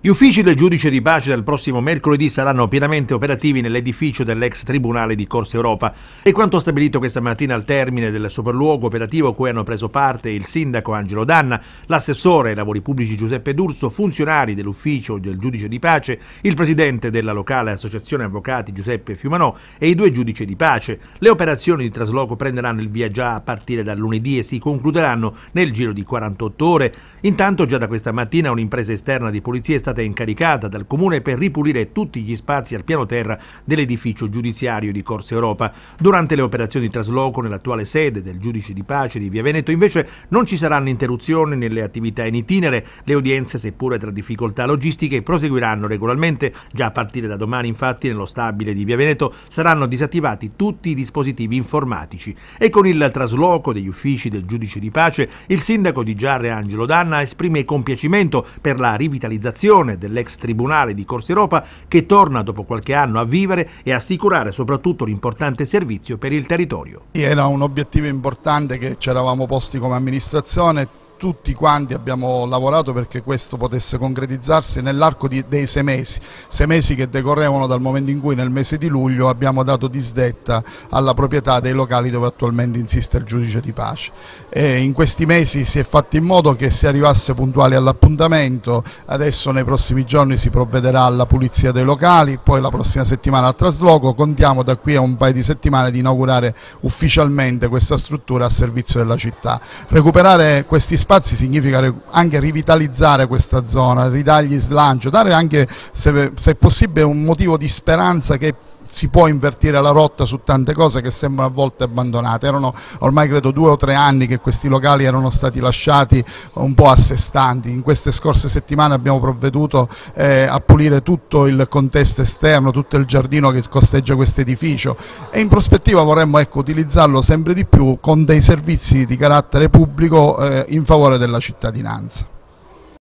Gli uffici del giudice di pace dal prossimo mercoledì saranno pienamente operativi nell'edificio dell'ex tribunale di Corsa Europa e quanto stabilito questa mattina al termine del sopralluogo operativo a cui hanno preso parte il sindaco Angelo Danna, l'assessore ai lavori pubblici Giuseppe D'Urso, funzionari dell'ufficio del giudice di pace, il presidente della locale associazione avvocati Giuseppe Fiumanò e i due giudici di pace. Le operazioni di trasloco prenderanno il via già a partire dal lunedì e si concluderanno nel giro di 48 ore. Intanto già da questa mattina un'impresa esterna di polizia è stata stata incaricata dal comune per ripulire tutti gli spazi al piano terra dell'edificio giudiziario di Corsa Europa. Durante le operazioni di trasloco nell'attuale sede del giudice di pace di Via Veneto invece non ci saranno interruzioni nelle attività in itinere, le udienze seppure tra difficoltà logistiche proseguiranno regolarmente, già a partire da domani infatti nello stabile di Via Veneto saranno disattivati tutti i dispositivi informatici e con il trasloco degli uffici del giudice di pace il sindaco di Giarre Angelo Danna esprime compiacimento per la rivitalizzazione decisione dell'ex tribunale di Corsi Europa che torna dopo qualche anno a vivere e assicurare soprattutto l'importante servizio per il territorio. Era un obiettivo importante che ci eravamo posti come amministrazione tutti quanti abbiamo lavorato perché questo potesse concretizzarsi nell'arco dei sei mesi, sei mesi che decorrevano dal momento in cui nel mese di luglio abbiamo dato disdetta alla proprietà dei locali dove attualmente insiste il giudice di pace. E in questi mesi si è fatto in modo che si arrivasse puntuali all'appuntamento, adesso nei prossimi giorni si provvederà alla pulizia dei locali, poi la prossima settimana al trasloco, contiamo da qui a un paio di settimane di inaugurare ufficialmente questa struttura a servizio della città. Recuperare questi spazi spazi significa anche rivitalizzare questa zona, ridargli slancio, dare anche se, se possibile un motivo di speranza che si può invertire la rotta su tante cose che sembrano a volte abbandonate. Erano ormai credo due o tre anni che questi locali erano stati lasciati un po' a sé stanti. In queste scorse settimane abbiamo provveduto eh, a pulire tutto il contesto esterno, tutto il giardino che costeggia questo edificio e in prospettiva vorremmo ecco, utilizzarlo sempre di più con dei servizi di carattere pubblico eh, in favore della cittadinanza.